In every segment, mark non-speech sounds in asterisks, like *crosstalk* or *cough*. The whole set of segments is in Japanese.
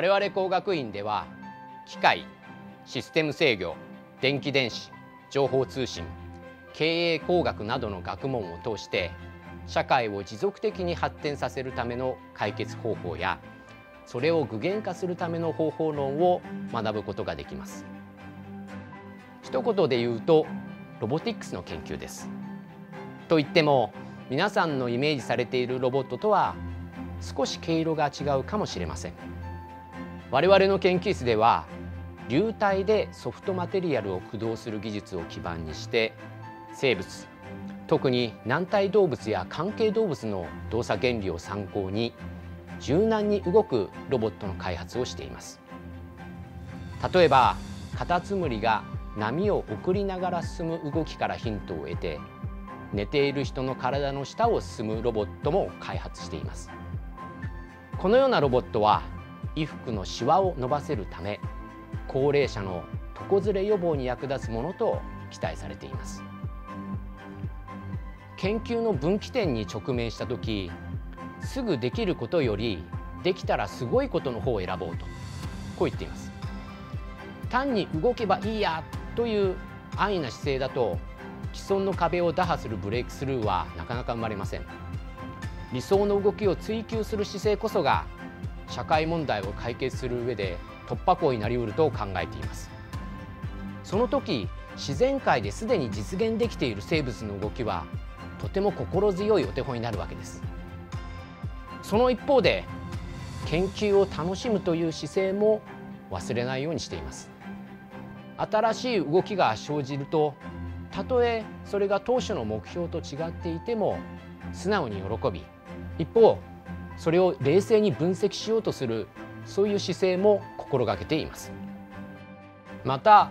我々工学院では機械システム制御電気電子情報通信経営工学などの学問を通して社会を持続的に発展させるための解決方法やそれを具現化するための方法論を学ぶことができます一言で言うとロボティックスの研究ですと言っても皆さんのイメージされているロボットとは少し毛色が違うかもしれません。我々の研究室では流体でソフトマテリアルを駆動する技術を基盤にして生物特に軟体動物や関係動物の動作原理を参考に柔軟に動くロボットの開発をしています例えばカタツムリが波を送りながら進む動きからヒントを得て寝ている人の体の下を進むロボットも開発していますこのようなロボットは衣服のシワを伸ばせるため高齢者の床ずれ予防に役立つものと期待されています研究の分岐点に直面した時すぐできることよりできたらすごいことの方を選ぼうとこう言っています単に動けばいいやという安易な姿勢だと既存の壁を打破するブレイクスルーはなかなか生まれません理想の動きを追求する姿勢こそが社会問題を解決する上で突破口になりうると考えていますその時自然界ですでに実現できている生物の動きはとても心強いお手本になるわけですその一方で研究を楽しむという姿勢も忘れないようにしています新しい動きが生じるとたとえそれが当初の目標と違っていても素直に喜び一方それを冷静に分析しようとするそういう姿勢も心がけていますまた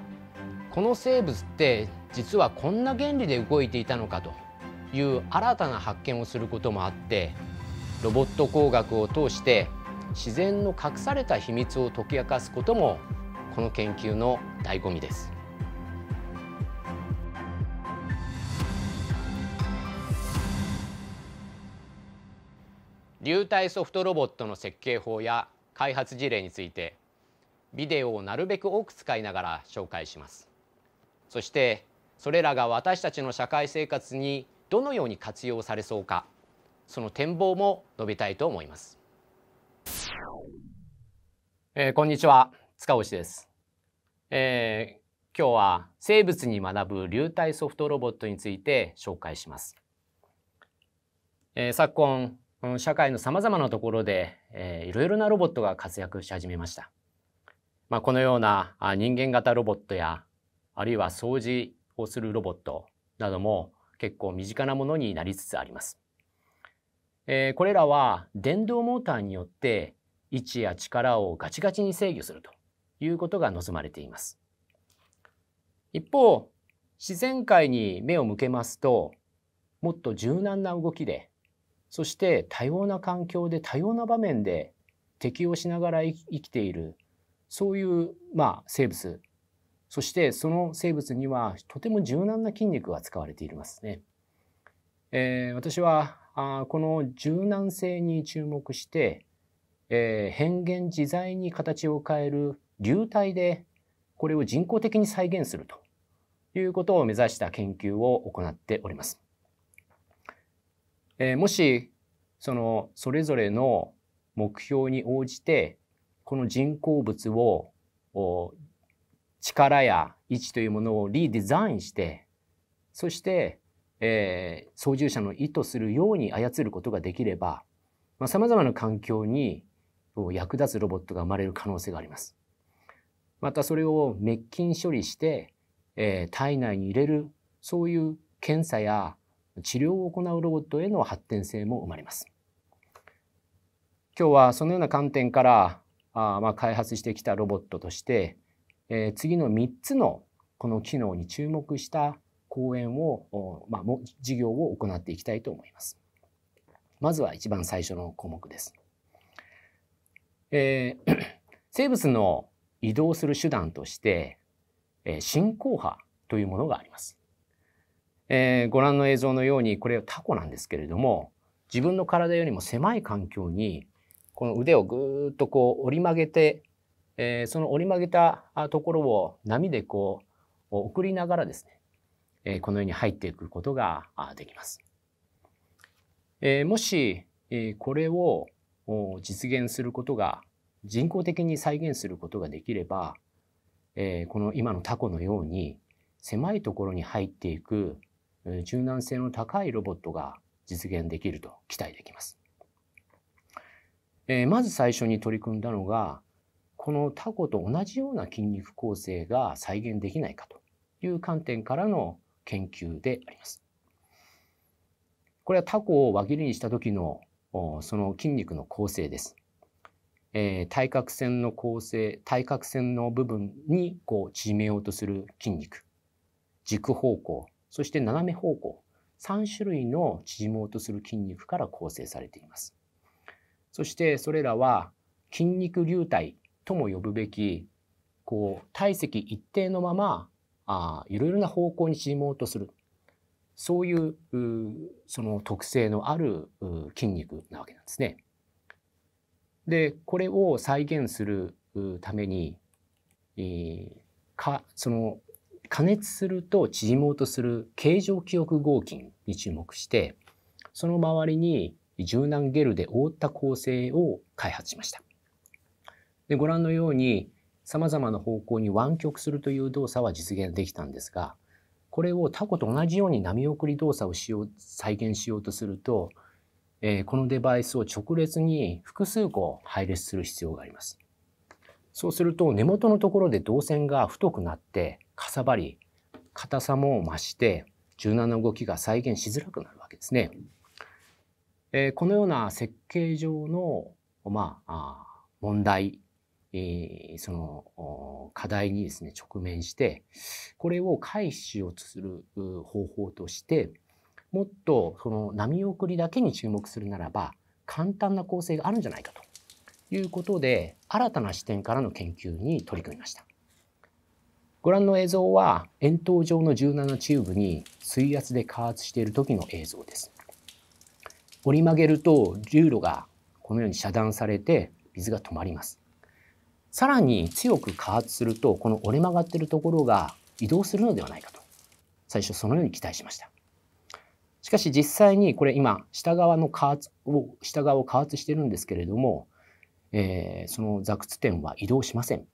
この生物って実はこんな原理で動いていたのかという新たな発見をすることもあってロボット工学を通して自然の隠された秘密を解き明かすこともこの研究の醍醐味です。流体ソフトロボットの設計法や開発事例についてビデオをなるべく多く使いながら紹介しますそしてそれらが私たちの社会生活にどのように活用されそうかその展望も述べたいと思います、えー、こんにちは塚越です、えー、今日は生物に学ぶ流体ソフトロボットについて紹介します、えー、昨今社会のさまざまなところで、えー、いろいろなロボットが活躍し始めました。まあ、このような人間型ロボットやあるいは掃除をするロボットなども結構身近なものになりつつあります。えー、これらは電動モーターによって位置や力をガチガチに制御するということが望まれています。一方自然界に目を向けますともっと柔軟な動きでそして多様な環境で多様な場面で適応しながら生きているそういうまあ生物そしてその生物にはとても柔軟な筋肉が使われていますね。えー、私はあこの柔軟性に注目して、えー、変幻自在に形を変える流体でこれを人工的に再現するということを目指した研究を行っております。えー、もしそのそれぞれの目標に応じてこの人工物を力や位置というものをリデザインしてそして、えー、操縦者の意図するように操ることができればさまざ、まな環境に役立つロボットが生まれる可能性があります。またそれを滅菌処理して、えー、体内に入れるそういう検査や治療を行うロボットへの発展性も生まれます。今日はそのような観点からあまあ、開発してきたロボットとして、えー、次の3つのこの機能に注目した講演を、まあ、授業を行っていきたいと思います。まずは一番最初の項目です。えー、*clears throat* 生物の移動する手段として、えー、進行波というものがあります。えー、ご覧の映像のようにこれタコなんですけれども自分の体よりも狭い環境にこの腕をぐーっとこう折り曲げて、えー、その折り曲げたところを波でこう送りながらですね、えー、このように入っていくことができます。えー、もし、えー、これを実現することが人工的に再現することができれば、えー、この今のタコのように狭いところに入っていく柔軟性の高いロボットが実現できると期待できます。えー、まず最初に取り組んだのがこのタコと同じような筋肉構成が再現できないかという観点からの研究であります。これはタコを輪切りにした時のその筋肉の構成です。えー、対角線の構成対角線の部分にこう縮めようとする筋肉軸方向そして斜め方向3種類の縮もうとする筋肉から構成されていますそしてそれらは筋肉流体とも呼ぶべきこう体積一定のままあいろいろな方向に縮もうとするそういうその特性のある筋肉なわけなんですね。でこれを再現するために、えー、かその加熱すると縮もうとする形状記憶合金に注目してその周りに柔軟ゲルで覆った構成を開発しました。でご覧のようにさまざまな方向に湾曲するという動作は実現できたんですがこれをタコと同じように波送り動作をしよう再現しようとすると、えー、このデバイスを直列に複数個配列する必要があります。そうすると根元のところで導線が太くなってかさばり硬さも増して柔軟な動きが再現しづらくなるわけですね。えー、このような設計上の、まあ、あ問題、えー、その課題にですね直面してこれを回避しようとする方法としてもっとその波送りだけに注目するならば簡単な構成があるんじゃないかということで新たな視点からの研究に取り組みました。ご覧の映像は円筒状の17チューブに水圧で加圧している時の映像です。折り曲げると流路がこのように遮断されて水が止まります。さらに強く加圧するとこの折れ曲がっているところが移動するのではないかと最初そのように期待しました。しかし実際にこれ今下側の加圧を下側を加圧してるんですけれども、えー、その座屈点は移動しません。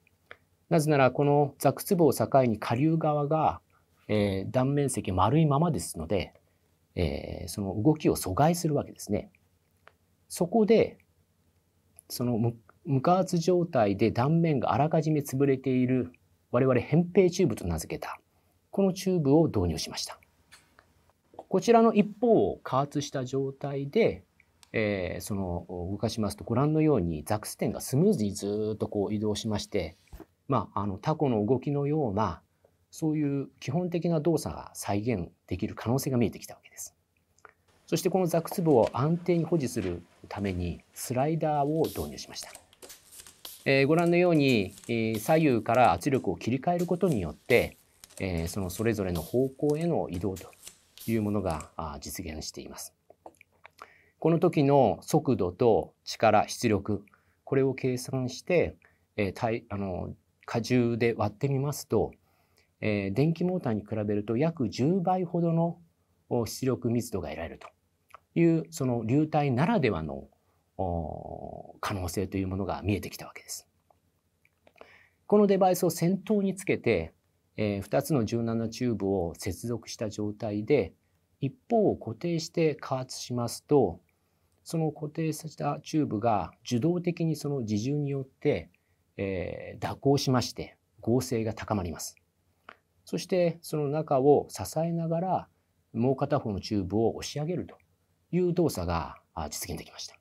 なぜならこのザクツブを境に下流側が、えー、断面積丸いままですので、えー、その動きを阻害するわけですね。そこでその無加圧状態で断面があらかじめ潰れている我々扁平チューブと名付けたこのチューブを導入しました。こちらの一方を加圧した状態で、えー、その動かしますとご覧のようにザクス点がスムーズにずっとこう移動しましてまあ、あのタコの動きのようなそういう基本的な動作が再現できる可能性が見えてきたわけです。そしてこのザクツブを安定に保持するためにスライダーを導入しました。えー、ご覧のように、えー、左右から圧力を切り替えることによって、えー、そのそれぞれの方向への移動というものが実現しています。この時の速度と力、出力、これを計算して、えー、あの荷重で割ってみますと、えー、電気モーターに比べると約10倍ほどの出力密度が得られるというその流体ならではの可能性というものが見えてきたわけです。このデバイスを先頭につけて、えー、2つの柔軟なチューブを接続した状態で一方を固定して加圧しますとその固定したチューブが受動的にその自重によってえー、蛇行しまして合成が高まります。そしてその中を支えながらもう片方のチューブを押し上げるという動作が実現できました。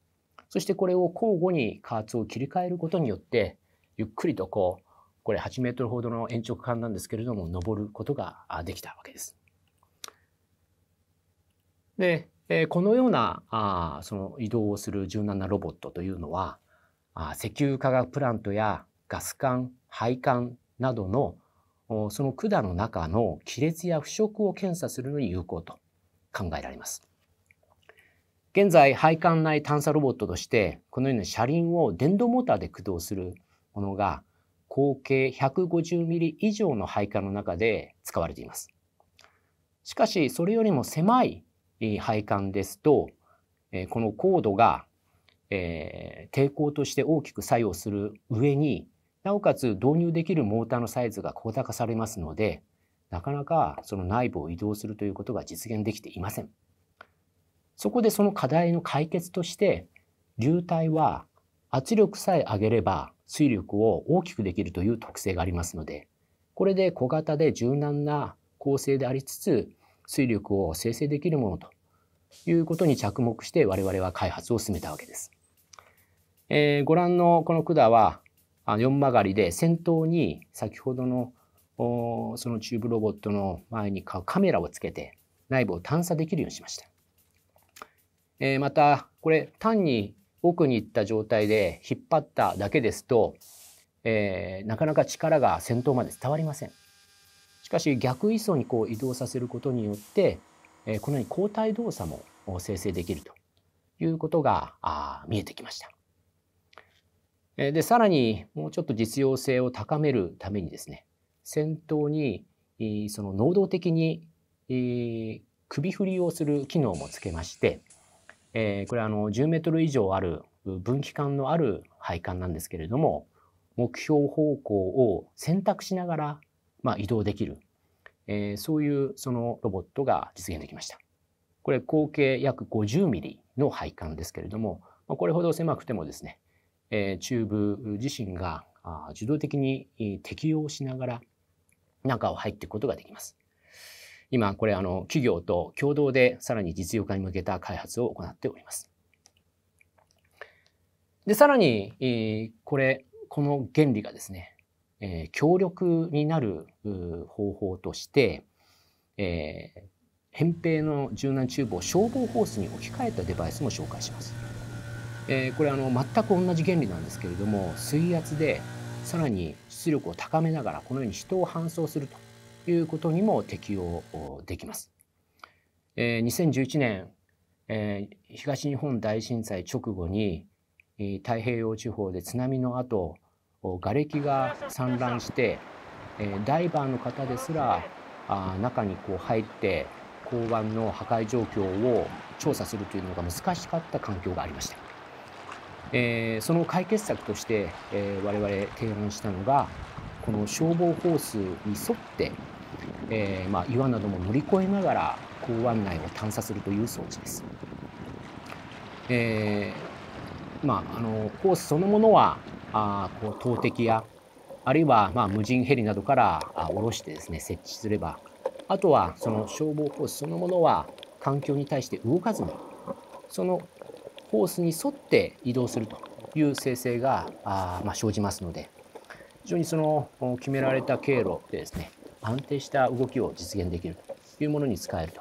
そしてこれを交互に加圧を切り替えることによってゆっくりとこうこれ8メートルほどの延長区間なんですけれども登ることができたわけです。でこのようなその移動をする柔軟なロボットというのは石油化学プラントやガス管配管などのその管の中の亀裂や腐食を検査するのに有効と考えられます。現在配管内探査ロボットとしてこのような車輪を電動モーターで駆動するものが口径150ミリ以上の配管の中で使われています。しかしそれよりも狭い配管ですとこの高度がえー、抵抗として大きく作用する上になおかつ導入できるモーターのサイズが小高されますのでなかなかその内部を移動するということが実現できていません。そこでその課題の解決として流体は圧力さえ上げれば水力を大きくできるという特性がありますのでこれで小型で柔軟な構成でありつつ水力を生成できるものということに着目して我々は開発を進めたわけです。えー、ご覧のこの管は四4曲がりで先頭に先ほどのそのチューブロボットの前にカメラをつけて内部を探査できるようにしました。えー、またこれ単に奥に行った状態で引っ張っただけですと、えー、なかなか力が先頭まで伝わりません。しかし逆位相にこう移動させることによって、えー、このように交代動作も生成できるということが見えてきました。で、さらにもうちょっと実用性を高めるためにですね、先頭に、その能動的に、首振りをする機能もつけまして、えこれはあの10メートル以上ある分岐間のある配管なんですけれども、目標方向を選択しながら、ま移動できる、えそういうそのロボットが実現できました。これ合計約50ミリの配管ですけれども、これほど狭くてもですね、え中部自身が自動的に適用しながら中を入っていくことができます。今これあの企業と共同でさらに実用化に向けた開発を行っております。でさらに、えこれこの原理がですね、え強力になる方法として、えー、扁平の柔軟チューブを消防ホースに置き換えたデバイスも紹介します。えー、これあの全く同じ原理なんですけれども水圧でさらに出力を高めながらこのように人を搬送するということにも適用できます。えー、2011年、えー、東日本大震災直後に太平洋地方で津波の後瓦礫が散乱して、えー、ダイバーの方ですらあ中にこう入って港湾の破壊状況を調査するというのが難しかった環境がありました。えー、その解決策として、えー、我々提案したのがこの消防ホースに沿って、えー、まあ、岩なども乗り越えながら港湾内を探査するという装置です。えまあ、あのホースそのものはあこう投擲やあるいは、まあ、無人ヘリなどから下ろしてですね設置すればあとはその消防ホースそのものは環境に対して動かずにそのコースに沿って移動するという生成があ、まあ、生じますので非常にその決められた経路でですね安定した動きを実現できるというものに使えると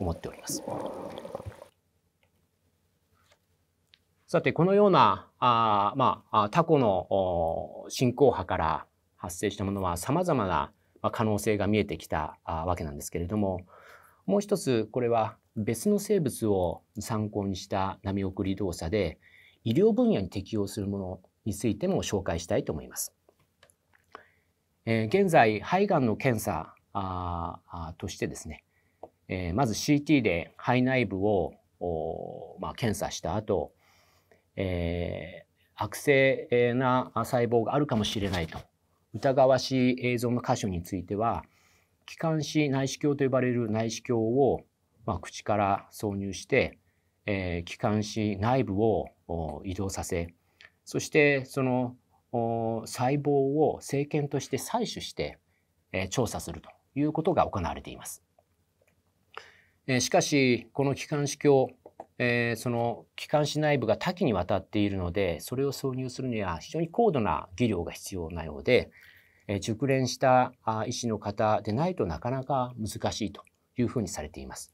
思っております。さてこのようなあ、まあ、タコの進行波から発生したものはさまざまな可能性が見えてきたわけなんですけれどももう一つこれは別の生物を参考にした波送り動作で医療分野に適用するものについても紹介したいと思います。えー、現在肺がんの検査ああとしてですね、えー、まず CT で肺内部を、お、まあ、検査した後、えー、悪性な細胞があるかもしれないと疑わしい映像の箇所については気管支内視鏡と呼ばれる内視鏡をまあ、口から挿入して、えー、気管支内部を移動させそしてその細胞を生検として採取して、えー、調査するということが行われています。えー、しかしこの気管支鏡、えー、その気管支内部が多岐にわたっているのでそれを挿入するには非常に高度な技量が必要なようで、えー、熟練した医師の方でないとなかなか難しいというふうにされています。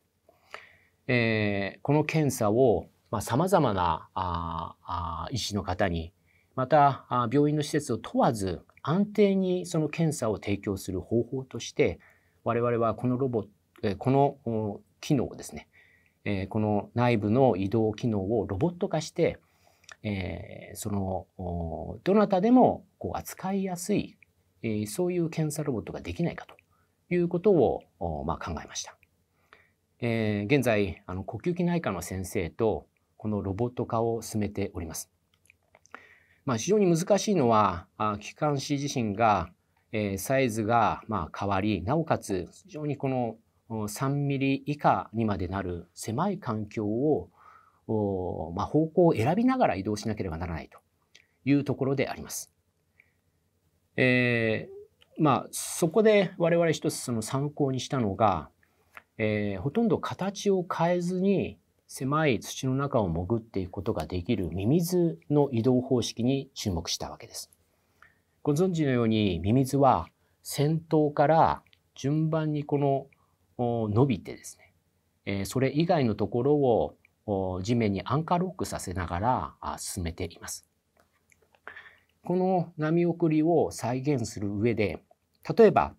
えー、この検査をさまざ、まなああ医師の方にまた病院の施設を問わず安定にその検査を提供する方法として我々はこのロボこの機能をですねこの内部の移動機能をロボット化してそのどなたでもこう扱いやすいそういう検査ロボットができないかということをまあ考えました。えー、現在あの呼吸器内科の先生とこのロボット化を進めております。まあ、非常に難しいのは気管支自身が、えー、サイズがまあ変わりなおかつ非常にこの3ミリ以下にまでなる狭い環境をまあ、方向を選びながら移動しなければならないというところであります。えーまあ、そこで我々一つその参考にしたのがえー、ほとんど形を変えずに狭い土の中を潜っていくことができるミミズの移動方式に注目したわけです。ご存知のようにミミズは先頭から順番にこの伸びてですね、えー、それ以外のところを地面にアンカーロックさせながら進めています。この波送りを再現する上で例えば、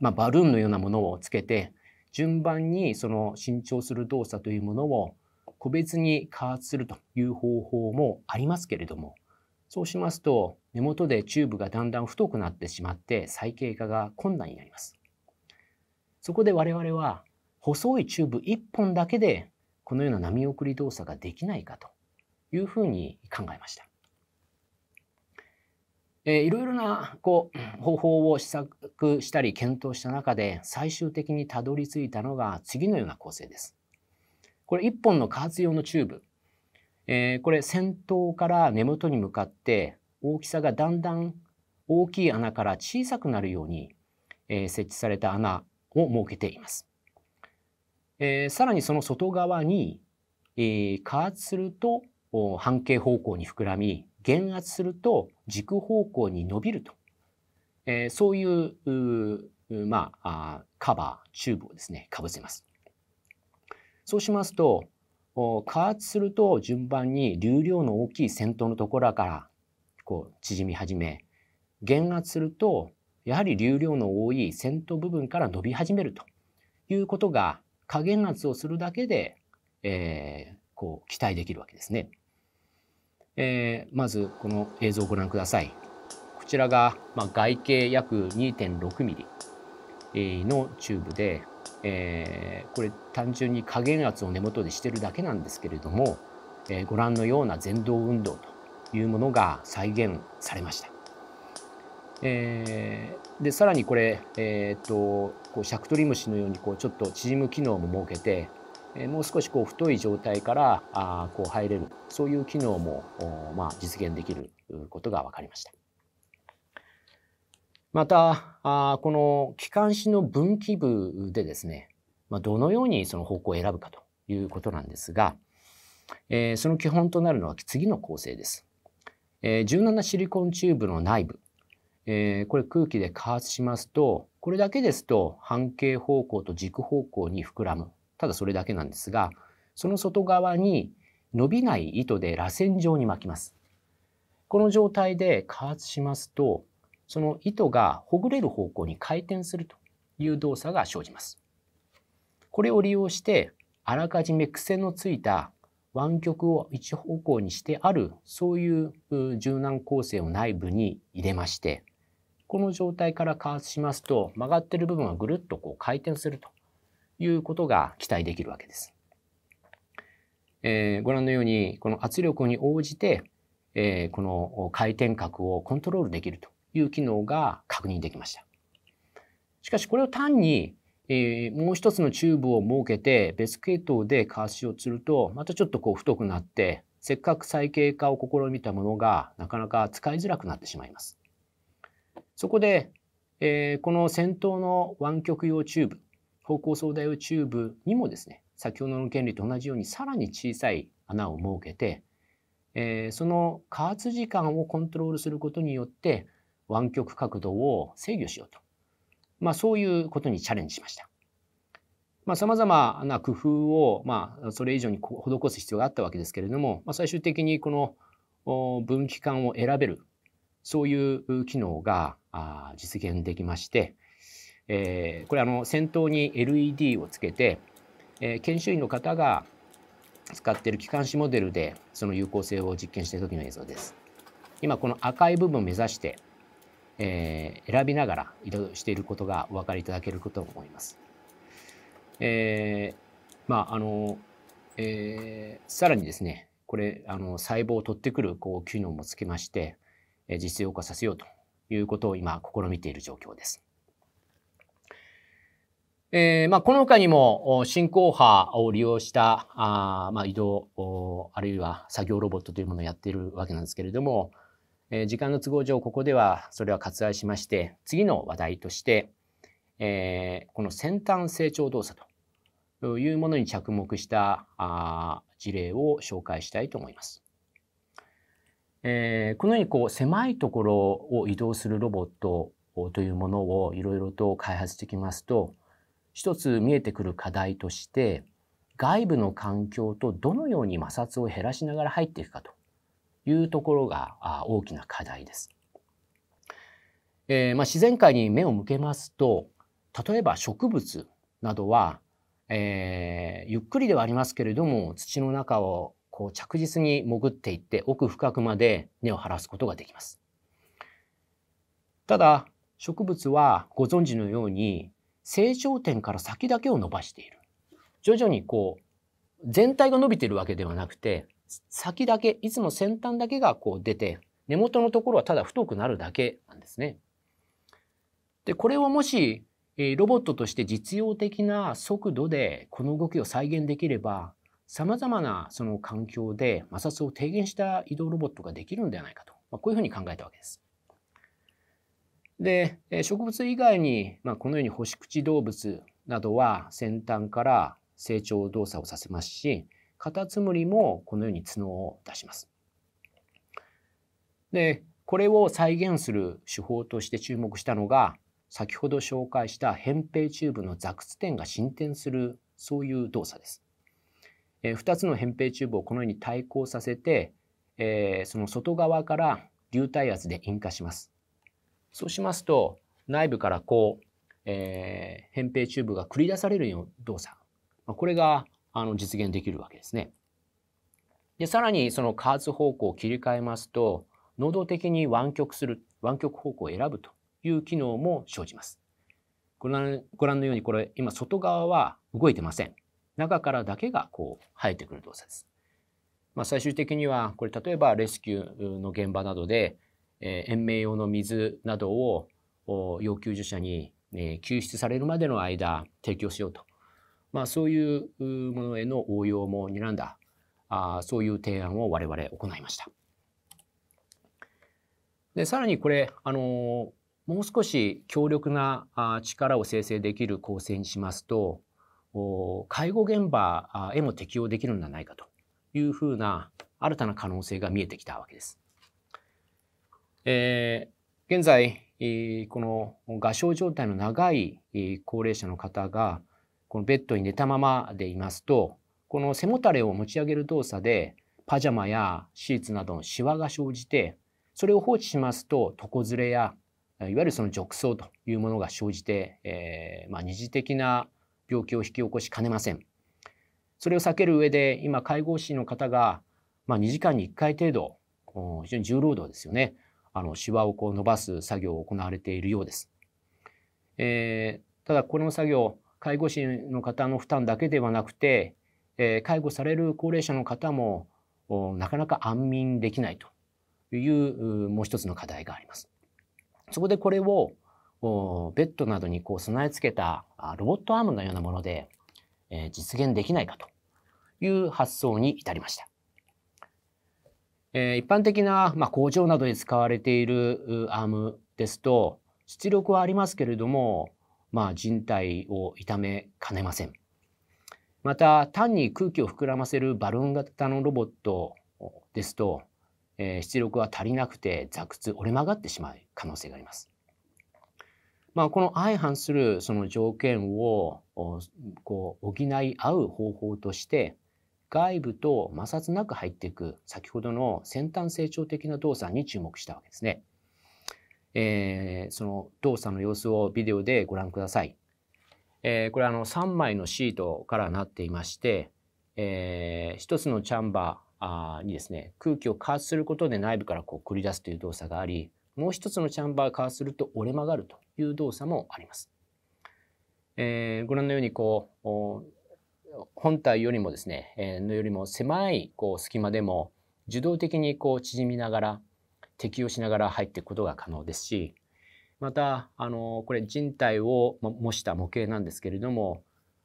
まあ、バルーンのようなものをつけて順番にその伸長する動作というものを個別に加圧するという方法もありますけれどもそうしますと根元でチューブがだんだん太くなってしまって再経化が困難になります。そこで我々は細いチューブ1本だけでこのような波送り動作ができないかというふうに考えました。えー、いろいろなこう方法を試作したり検討した中で最終的にたどり着いたのが次のような構成です。これ1本の加圧用のチューブ、えー、これ先頭から根元に向かって大きさがだんだん大きい穴から小さくなるように、えー、設置された穴を設けています。えー、さらにその外側に、えー、加圧すると半径方向に膨らみ減圧すると軸方向に伸びると、えー、そういうまあ、カバー、チューブをですね、かぶせます。そうしますと、加圧すると順番に流量の大きい先頭のところからこう縮み始め、減圧すると、やはり流量の多い先頭部分から伸び始めるということが、加減圧をするだけで、えー、こう期待できるわけですね。えー、まずこの映像をご覧ください。こちらが、まあ、外径約2.6ミリのチューブで、えー、これ単純に加減圧を根元でしてるだけなんですけれども、えー、ご覧のような前動運動というものが再現されました。えー、でさらにこれ、えーと、とこうシャクトリムシのようにこうちょっと縮む機能も設けてもう少しこう太い状態からあこう入れるそういう機能もま実現できることが分かりました。またあこの気管支の分岐部でですね、まどのようにその方向を選ぶかということなんですが、えその基本となるのは次の構成です。えー、1シリコンチューブの内部、えこれ空気で加圧しますとこれだけですと半径方向と軸方向に膨らむただそれだけなんですがその外側に伸びない糸で螺旋状に巻きます。この状態で加圧しますとその糸がほぐれる方向に回転するという動作が生じます。これを利用してあらかじめ癖のついた湾曲を一方向にしてあるそういう柔軟構成を内部に入れましてこの状態から加圧しますと曲がってる部分がぐるっとこう回転するということが期待できるわけです。えー、ご覧のようにこの圧力に応じて、えー、この回転角をコントロールできるという機能が確認できました。しかしこれを単に、えー、もう一つのチューブを設けて別系統でカーシをするとまたちょっとこう太くなってせっかく再形化を試みたものがなかなか使いづらくなってしまいます。そこで、えー、この先頭の湾曲用チューブ方向相対をチューブにもですね先ほどの原理と同じようにさらに小さい穴を設けて、えー、その加圧時間をコントロールすることによって湾曲角度を制御しようと、まあ、そういうことにチャレンジしました。まあ、様々な工夫を、まあ、それ以上に施す必要があったわけですけれども、まあ、最終的にこの分岐管を選べるそういう機能が実現できまして、えー、これあの先頭に LED をつけて、えー、研修医の方が使っている気管支モデルでその有効性を実験している時の映像です。今この赤い部分を目指して、えー、選びながら移動していることがお分かりいただけるかとと思います。えー、まああの、えー、さらにですねこれあの細胞を取ってくるこう機能もつけまして、えー、実用化させようということを今試みている状況です。えー、まあ、この他にも、進行波を利用したあ、まあ、移動、あるいは作業ロボットというものをやっているわけなんですけれども、えー、時間の都合上、ここではそれは割愛しまして、次の話題として、えー、この先端成長動作というものに着目したあ事例を紹介したいと思います。えこのようにこう狭いところを移動するロボットというものをいろいろと開発してきますと、一つ見えてくる課題として外部の環境とどのように摩擦を減らしながら入っていくかというところが大きな課題です。えー、まあ、自然界に目を向けますと例えば植物などは、えー、ゆっくりではありますけれども土の中をこう着実に潜っていって奥深くまで根を張らすことができます。ただ植物はご存知のように成長点から先だけを伸ばしている。徐々にこう、全体が伸びてるわけではなくて、先だけ、いつも先端だけがこう出て、根元のところはただ太くなるだけなんですね。で、これをもし、えロボットとして実用的な速度でこの動きを再現できれば、さまざまなその環境で摩擦を低減した移動ロボットができるんではないかと、まあ、こういうふうに考えたわけです。で植物以外に、まあ、このように星口動物などは先端から成長動作をさせますしカタツムリもこのように角を出します。でこれを再現する手法として注目したのが先ほど紹介した扁平チューブの座屈点が進展するそういう動作です。え2つの扁平チューブをこのように対抗させて、えその外側から流体圧で引火します。そうしますと内部からこう、えー、扁平チューブが繰り出されるような動作、まあ、これがあの実現できるわけですね。でさらにその加圧方向を切り替えますと能動的に湾曲する湾曲方向を選ぶという機能も生じます。ご覧ご覧のようにこれ今外側は動いてません。中からだけがこう生えてくる動作です。まあ、最終的にはこれ例えばレスキューの現場などでえ延命用の水などを要救助者に、ね、救出されるまでの間提供しようと、まあ、そういうものへの応用も睨んだあそういう提案を我々行いました。でさらにこれ、あのもう少し強力なあ力を生成できる構成にしますと介護現場へも適用できるのではないかというふうな新たな可能性が見えてきたわけです。えー、現在、この合唱状態の長い高齢者の方がこのベッドに寝たままでいますとこの背もたれを持ち上げる動作でパジャマやシーツなどのシワが生じてそれを放置しますと床ずれやいわゆるその褥瘡というものが生じて、えー、まあ、二次的な病気を引き起こしかねません。それを避ける上で今介護士の方が、まあ、2時間に1回程度非常に重労働ですよねあの、シワをこう伸ばす作業を行われているようです。えー、ただ、この作業、介護士の方の負担だけではなくて、えー、介護される高齢者の方も、なかなか安眠できないというもう一つの課題があります。そこでこれをベッドなどにこう備え付けたロボットアームのようなもので、えー、実現できないかという発想に至りました。えー、一般的な、まあ、工場などに使われているアームですと出力はありますけれども、まあ、人体を痛めかねません。また単に空気を膨らませるバルーン型のロボットですと、えー、出力は足りなくて座屈折れ曲がってしまう可能性があります。まあ、この相反するその条件をこう補い合う方法として外部と摩擦なく入っていく先ほどの先端成長的な動作に注目したわけですね。えー、その動作の様子をビデオでご覧ください。えー、これあの3枚のシートからなっていまして、えー、1つのチャンバーにですね空気を加圧することで内部からこう繰り出すという動作がありもう1つのチャンバー加圧すると折れ曲がるという動作もあります。えー、ご覧のようにこう本体よりもですね、えのよりも狭いこう隙間でも受動的にこう縮みながら適用しながら入っていくことが可能ですしまたあのこれ人体を模した模型なんですけれども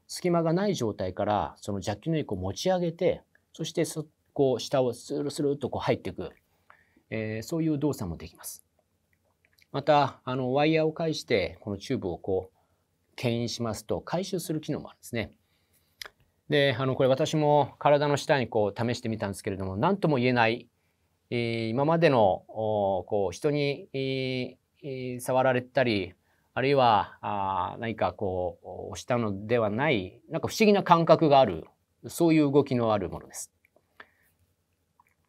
隙間がない状態からそのジャッキの肉を持ち上げてそしてそこう下をスルスルとこう入っていく、えー、そういう動作もできます。またあのワイヤーを介してこのチューブをこう牽引しますと回収する機能もあるんですね。であのこれ私も体の下にこう試してみたんですけれども何とも言えない、えー、今までのこう人に、えー、触られたりあるいはあ何かこうしたのではないなんか不思議な感覚があるそういう動きのあるものです。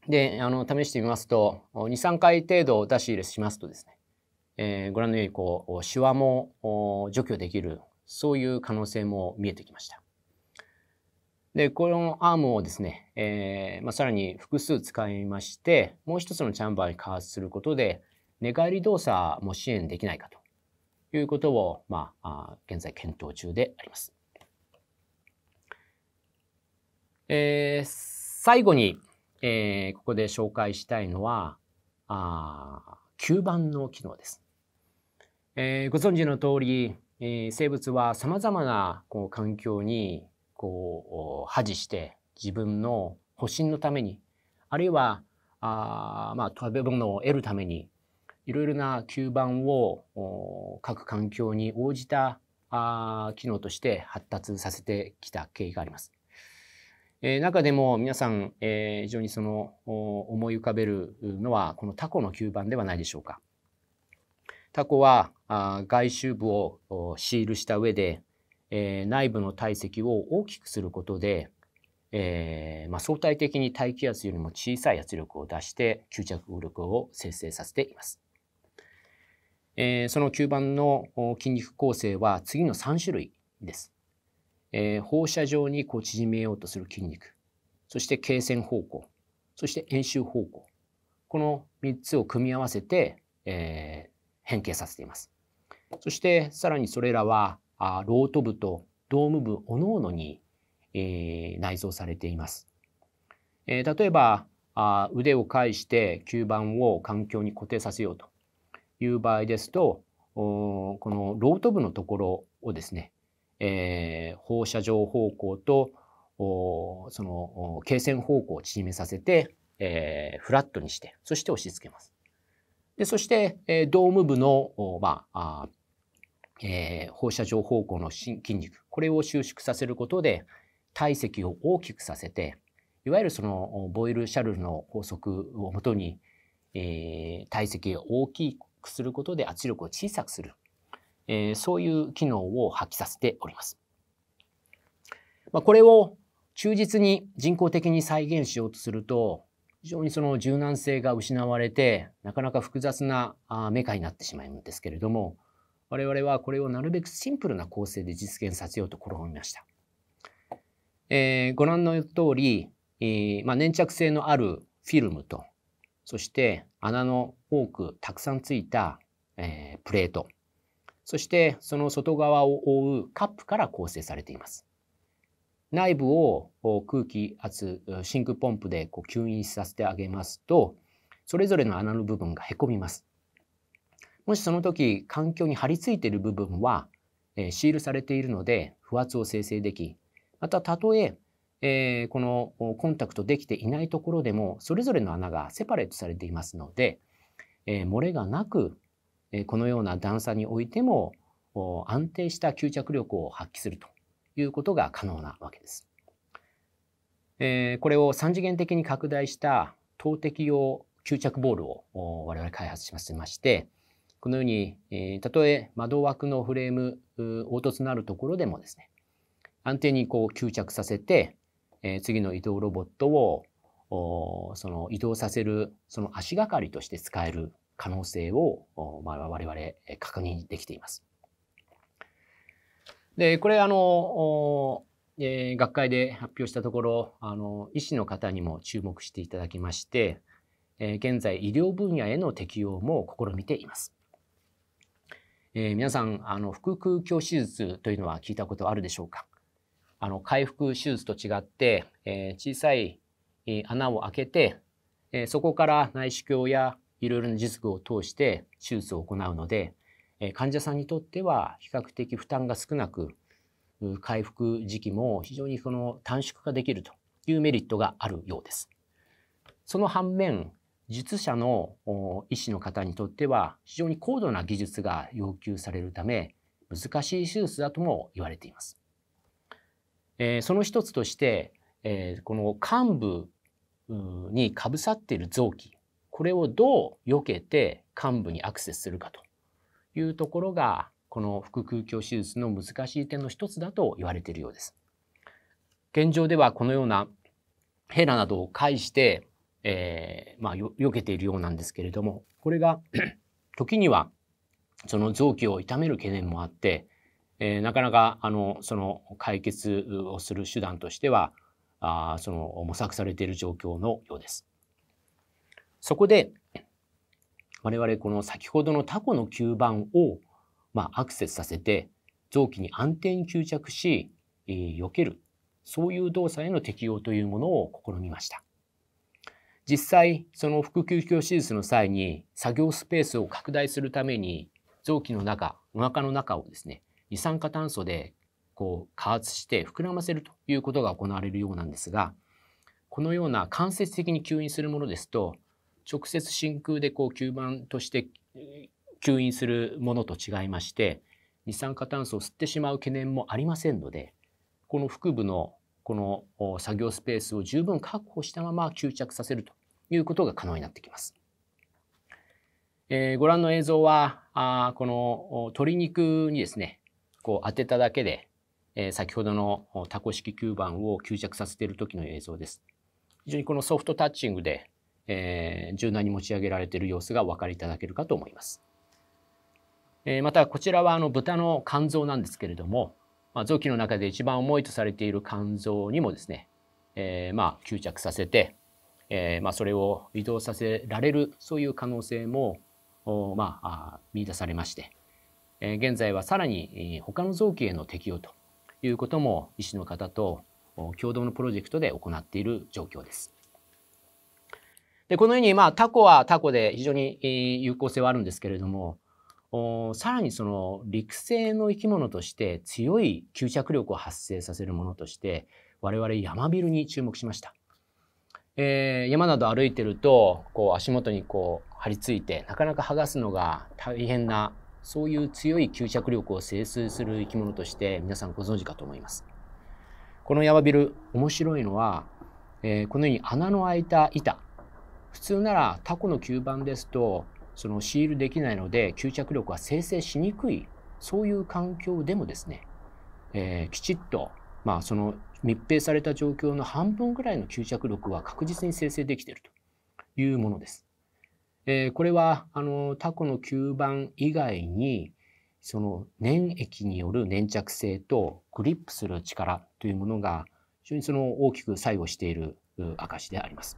であの試してみますと23回程度出し入れしますとですね、えー、ご覧のようにこうシワも除去できるそういう可能性も見えてきました。で、このアームをですね、えー、まあ、さらに複数使いまして、もう一つのチャンバーに加圧することで、寝返り動作も支援できないかということを、まあ、現在検討中であります。えー、最後に、えー、ここで紹介したいのは、あ吸盤の機能です。えー、ご存知の通り、えー、生物は様々なこう環境にこう恥じして自分の保身のためにあるいはあ、まあ、食べ物を得るためにいろいろな吸盤を各環境に応じたあ機能として発達させてきた経緯があります。えー、中でも皆さん、えー、非常にその思い浮かべるのはこのタコの吸盤ではないでしょうか。タコはあ外周部をシールした上でえー、内部の体積を大きくすることで、えーまあ、相対的に大気圧よりも小さい圧力を出して吸着力を生成させています。えー、その吸盤の筋肉構成は次の3種類です。えー、放射状にこう縮めようとする筋肉、そして経線方向、そして円周方向。この3つを組み合わせて、えー、変形させています。そしてさらにそれらはあロート部とドーム部おのおのに、えー、内蔵されています。えー、例えばあ腕を介して吸盤を環境に固定させようという場合ですとおこのロート部のところをですね、えー、放射状方向とおその経線方向を縮めさせて、えー、フラットにしてそして押し付けます。でそして、えー、ドーム部の、まあ、えー、放射状方向の筋肉、これを収縮させることで体積を大きくさせて、いわゆるそのボイル・シャルルの法則をもとに、えー、体積を大きくすることで圧力を小さくする、えー、そういう機能を発揮させております。まあ、これを忠実に人工的に再現しようとすると、非常にその柔軟性が失われて、なかなか複雑なメカになってしまうんですけれども、我々はこれをなるべくシンプルな構成で実現させようと試みました。えー、ご覧の通り、えー、まあ、粘着性のあるフィルムと、そして穴の多くたくさんついた、えー、プレート、そしてその外側を覆うカップから構成されています。内部を空気圧真空ポンプでこう吸引させてあげますとそれぞれの穴の部分がへこみますもしその時環境に張り付いている部分は、えシールされているので不圧を生成できまたたとええー、このコンタクトできていないところでもそれぞれの穴がセパレートされていますので、えー、漏れがなく、えー、このような段差においても安定した吸着力を発揮するということが可能なわけです。えー、これを3次元的に拡大した投擲用吸着ボールを我々開発しましてこのように、えたとえ窓枠のフレーム凹凸のあるところでもですね、安定にこう吸着させて、え次の移動ロボットをその移動させるその足がかりとして使える可能性を、まあ、我々確認できています。でこれあの、えー、学会で発表したところあの医師の方にも注目していただきまして、えー、現在医療分野への適用も試みています。えー、皆さんあの腹腔鏡手術というのは聞いたことあるでしょうかあの回復手術と違って、えー、小さい、穴を開けて、えそこから内視鏡やいろいろな術具を通して手術を行うので、え患者さんにとっては比較的負担が少なく回復時期も非常にその短縮化できるというメリットがあるようです。その反面術者の医師の方にとっては非常に高度な技術が要求されるため難しい手術だとも言われています。えー、その一つとして、えー、この患部にかぶさっている臓器これをどう避けて患部にアクセスするかというところがこの腹腔鏡手術の難しい点の一つだと言われているようです。現状ではこのようなヘラなどを介してえー、まあ、よ、避けているようなんですけれども、これが *clears throat* 時には、その臓器を痛める懸念もあって、えー、なかなか、あの、その解決をする手段としては、あその模索されている状況のようです。そこで、我々この先ほどのタコの吸盤を、まあ、アクセスさせて、臓器に安定に吸着し、えー、避ける、そういう動作への適用というものを試みました。実際その腹腔鏡手術の際に作業スペースを拡大するために臓器の中お腹の中をですね二酸化炭素でこう加圧して膨らませるということが行われるようなんですがこのような間接的に吸引するものですと直接真空でこう吸盤として吸引するものと違いまして二酸化炭素を吸ってしまう懸念もありませんのでこの腹部のこの作業スペースを十分確保したまま吸着させるということが可能になってきます。えー、ご覧の映像はあこの鶏肉にですねこう当てただけで、えー、先ほどのタコ式吸盤を吸着させている時の映像です。非常にこのソフトタッチングで、えー、柔軟に持ち上げられている様子がお分かりいただけるかと思います。えー、またこちらはあの豚の肝臓なんですけれども、まあ、臓器の中で一番重いとされている肝臓にもですね、えー、まあ吸着させてえー、まあ、それを移動させられるそういう可能性も、まあ、あ見出されまして、え現在はさらにえ他の臓器への適用ということも医師の方と共同のプロジェクトで行っている状況です。でこのように、まあ、タコはタコで非常にえ有効性はあるんですけれどもさらにその陸生の生き物として強い吸着力を発生させるものとして我々ヤマビルに注目しました。えー、山など歩いてるとこう足元にこう張り付いてなかなか剥がすのが大変なそういう強い吸着力を生成する生き物として皆さんご存知かと思います。このヤマビル面白いのは、えー、このように穴の開いた板普通ならタコの吸盤ですとそのシールできないので吸着力は生成しにくいそういう環境でもですね、えー、きちっとまあその密閉された状況の半分ぐらいの吸着力は確実に生成できているというものです。えー、これはあのタコの吸盤以外にその粘液による粘着性とグリップする力というものが非常にその大きく作用している証であります。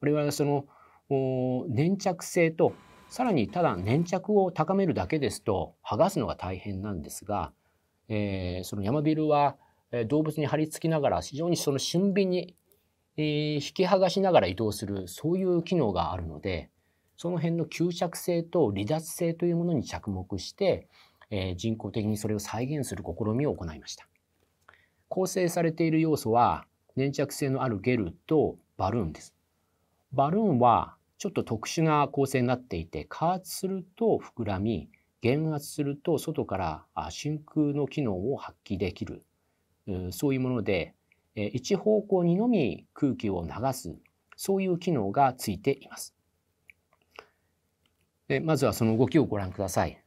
これはその粘着性とさらにただ粘着を高めるだけですと剥がすのが大変なんですが、えー、そのヤマビルは動物に張り付きながら非常にその俊敏に引き剥がしながら移動するそういう機能があるのでその辺の吸着性と離脱性というものに着目して人工的にそれを再現する試みを行いました構成されている要素は粘着性のあるゲルとバルーンですバルーンはちょっと特殊な構成になっていて加圧すると膨らみ減圧すると外から真空の機能を発揮できるそういうもので一方向にのみ空気を流すそういう機能がついています。でまずはその動きをご覧ください。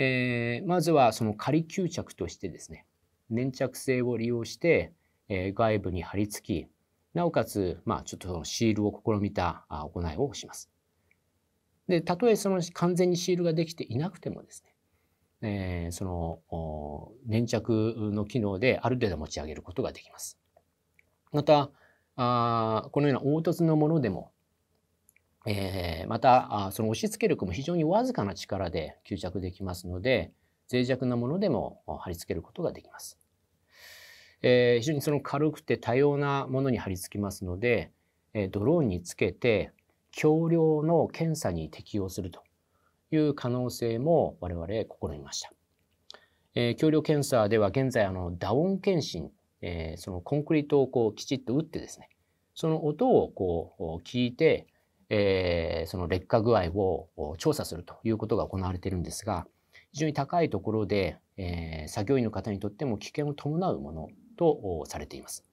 えー、まずはその仮吸着としてですね粘着性を利用して、えー、外部に貼り付きなおかつ、まあ、ちょっとシールを試みた行いをします。でたとえその完全にシールができていなくてもですねえー、その粘着の機能である程度持ち上げることができます。またあこのような凹凸のものでも、えー、またあその押し付け力も非常にわずかな力で吸着できますので脆弱なものでも貼り付けることができます。えー、非常にその軽くて多様なものに貼り付きますので、えー、ドローンにつけて橋梁の検査に適用するという可能性も我々試みました。えー、橋梁検査では現在あの打音検診、えー、そのコンクリートをこうきちっと打ってですねその音をこう聞いて、えー、その劣化具合を調査するということが行われているんですが非常に高いところで、えー、作業員の方にとっても危険を伴うものとされています。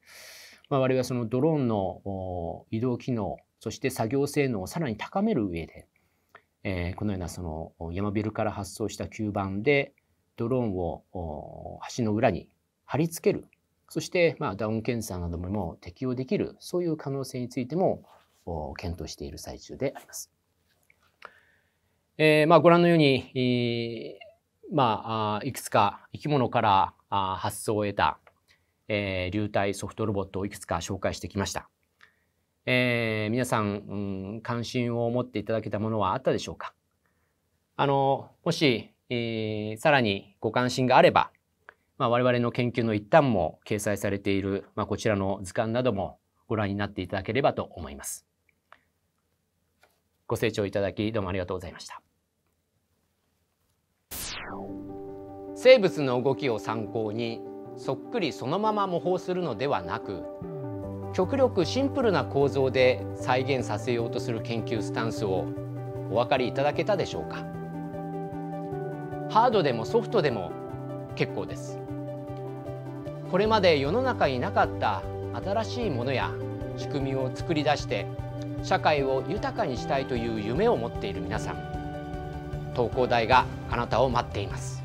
まあ、我々はそのドローンの移動機能そして作業性能をさらに高める上でえー、このようなその山ビルから発送した吸盤でドローンを橋の裏に貼り付けるそしてまあダウン検査などにも適用できるそういう可能性についても検討している最中であります。えーまあ、ご覧のように、えー、まあ、いくつか生き物から発想を得た、えー、流体ソフトロボットをいくつか紹介してきました。えー、皆さん、うん、関心を持っていただけたものはあったでしょうかあの、もし、えー、さらにご関心があれば、まあ、我々の研究の一端も掲載されている、まあ、こちらの図鑑などもご覧になっていただければと思います。ご清聴いただきどうもありがとうございました。生物の動きを参考にそっくりそのまま模倣するのではなく極力シンプルな構造で再現させようとする研究スタンスをお分かりいただけたでしょうかハードでもソフトでも結構ですこれまで世の中になかった新しいものや仕組みを作り出して社会を豊かにしたいという夢を持っている皆さん東工大があなたを待っています